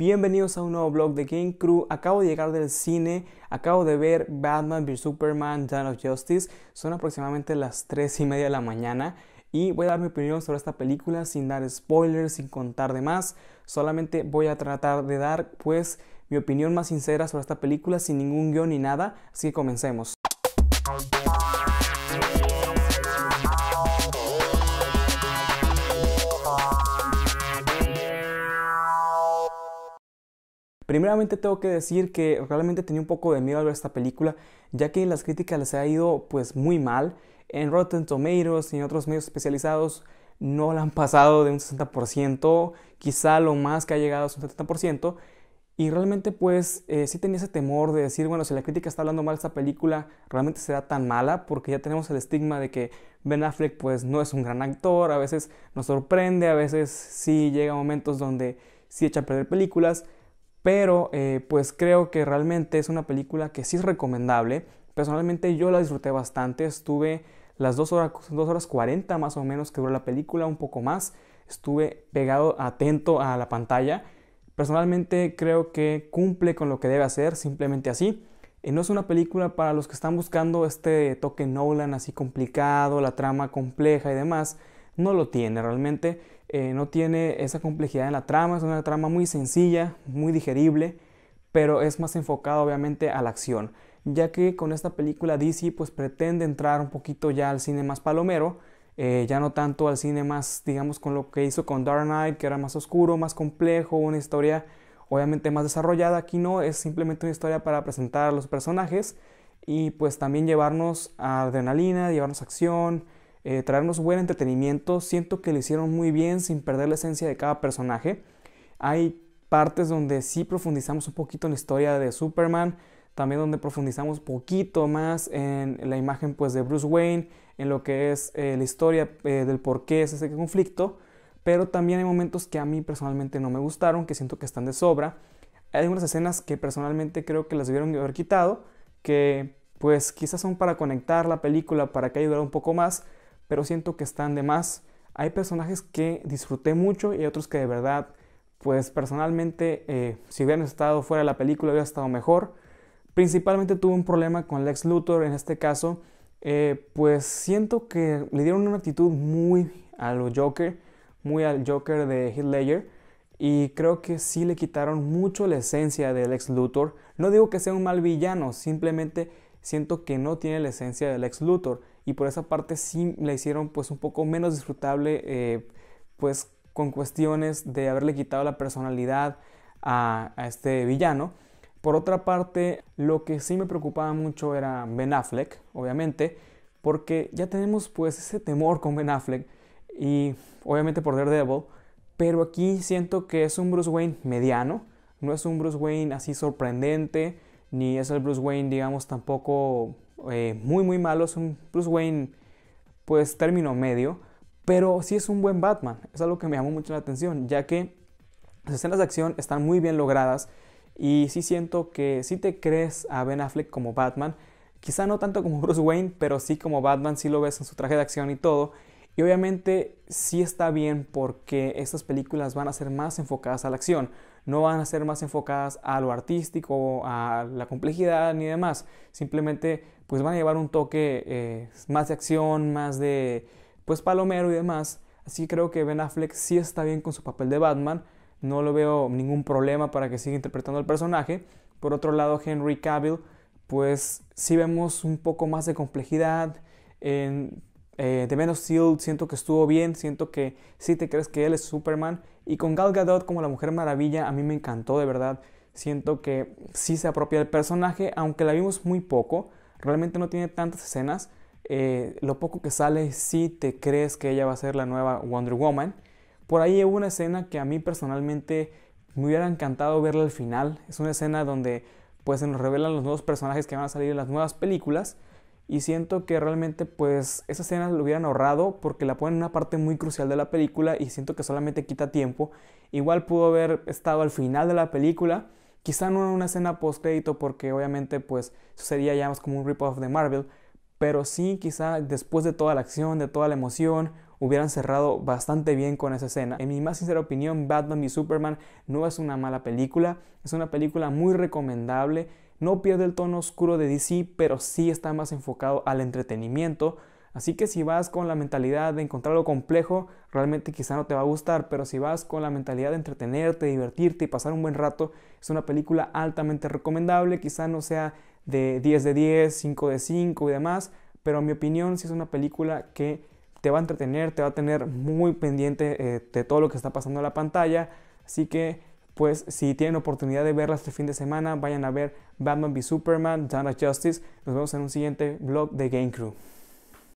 Bienvenidos a un nuevo blog de Game Crew. Acabo de llegar del cine, acabo de ver Batman vs Superman, Dawn of Justice. Son aproximadamente las 3 y media de la mañana y voy a dar mi opinión sobre esta película sin dar spoilers, sin contar de más. Solamente voy a tratar de dar pues mi opinión más sincera sobre esta película sin ningún guión ni nada. Así que comencemos. Primeramente tengo que decir que realmente tenía un poco de miedo al ver esta película, ya que las críticas les ha ido pues muy mal. En Rotten Tomatoes y en otros medios especializados no la han pasado de un 60%, quizá lo más que ha llegado es un 70%. Y realmente pues eh, sí tenía ese temor de decir, bueno, si la crítica está hablando mal de esta película, realmente será tan mala, porque ya tenemos el estigma de que Ben Affleck pues no es un gran actor, a veces nos sorprende, a veces sí llega a momentos donde sí echa a perder películas pero eh, pues creo que realmente es una película que sí es recomendable. Personalmente yo la disfruté bastante, estuve las 2 horas, dos horas 40 más o menos que duró la película, un poco más, estuve pegado, atento a la pantalla. Personalmente creo que cumple con lo que debe hacer, simplemente así. Eh, no es una película para los que están buscando este toque Nolan así complicado, la trama compleja y demás no lo tiene realmente. Eh, no tiene esa complejidad en la trama, es una trama muy sencilla, muy digerible, pero es más enfocada obviamente a la acción, ya que con esta película DC pues pretende entrar un poquito ya al cine más palomero, eh, ya no tanto al cine más, digamos, con lo que hizo con Dark Knight, que era más oscuro, más complejo, una historia obviamente más desarrollada, aquí no, es simplemente una historia para presentar a los personajes y pues también llevarnos a adrenalina, llevarnos acción, eh, traernos buen entretenimiento. Siento que lo hicieron muy bien sin perder la esencia de cada personaje. Hay partes donde sí profundizamos un poquito en la historia de Superman, también donde profundizamos un poquito más en la imagen pues de Bruce Wayne, en lo que es eh, la historia eh, del por qué es ese conflicto, pero también hay momentos que a mí personalmente no me gustaron, que siento que están de sobra. Hay algunas escenas que personalmente creo que las debieron haber quitado, que pues quizás son para conectar la película, para que ayudara un poco más, pero siento que están de más. Hay personajes que disfruté mucho y otros que de verdad, pues personalmente, eh, si hubieran estado fuera de la película, hubiera estado mejor. Principalmente tuve un problema con Lex Luthor en este caso, eh, pues siento que le dieron una actitud muy a lo Joker, muy al Joker de Heath Ledger. Y creo que sí le quitaron mucho la esencia de Lex Luthor. No digo que sea un mal villano, simplemente siento que no tiene la esencia del ex Luthor y por esa parte sí la hicieron pues un poco menos disfrutable eh, pues con cuestiones de haberle quitado la personalidad a, a, este villano. Por otra parte, lo que sí me preocupaba mucho era Ben Affleck, obviamente, porque ya tenemos pues ese temor con Ben Affleck y obviamente por Daredevil, pero aquí siento que es un Bruce Wayne mediano, no es un Bruce Wayne así sorprendente, ni es el Bruce Wayne, digamos, tampoco eh, muy, muy malo. Es un Bruce Wayne, pues término medio, pero sí es un buen Batman. Es algo que me llamó mucho la atención, ya que las escenas de acción están muy bien logradas y sí siento que si te crees a Ben Affleck como Batman, quizá no tanto como Bruce Wayne, pero sí como Batman, si lo ves en su traje de acción y todo. Y obviamente sí está bien porque estas películas van a ser más enfocadas a la acción, no van a ser más enfocadas a lo artístico, a la complejidad ni demás. Simplemente pues van a llevar un toque eh, más de acción, más de pues palomero y demás. Así que creo que Ben Affleck sí está bien con su papel de Batman. No lo veo ningún problema para que siga interpretando al personaje. Por otro lado, Henry Cavill, pues sí vemos un poco más de complejidad. En, eh, de menos Man siento que estuvo bien, siento que sí te crees que él es Superman. Y con Gal Gadot como la Mujer Maravilla a mí me encantó de verdad. Siento que sí se apropia el personaje, aunque la vimos muy poco. Realmente no tiene tantas escenas. Eh, lo poco que sale sí te crees que ella va a ser la nueva Wonder Woman. Por ahí hubo una escena que a mí personalmente me hubiera encantado verla al final. Es una escena donde pues se nos revelan los nuevos personajes que van a salir en las nuevas películas. Y siento que realmente pues esa escena lo hubieran ahorrado porque la ponen en una parte muy crucial de la película y siento que solamente quita tiempo. Igual pudo haber estado al final de la película, quizá no en una escena post crédito porque obviamente pues eso sería ya más como un rip-off de Marvel, pero sí quizá después de toda la acción, de toda la emoción, hubieran cerrado bastante bien con esa escena. En mi más sincera opinión, Batman y Superman no es una mala película, es una película muy recomendable no pierde el tono oscuro de DC, pero sí está más enfocado al entretenimiento. Así que si vas con la mentalidad de encontrar algo complejo, realmente quizá no te va a gustar, pero si vas con la mentalidad de entretenerte, divertirte y pasar un buen rato, es una película altamente recomendable, quizá no sea de 10 de 10, 5 de 5 y demás, pero en mi opinión sí es una película que te va a entretener, te va a tener muy pendiente eh, de todo lo que está pasando en la pantalla, así que pues si tienen oportunidad de verla este fin de semana, vayan a ver Batman v Superman, Dawn Justice. Nos vemos en un siguiente vlog de Game Crew.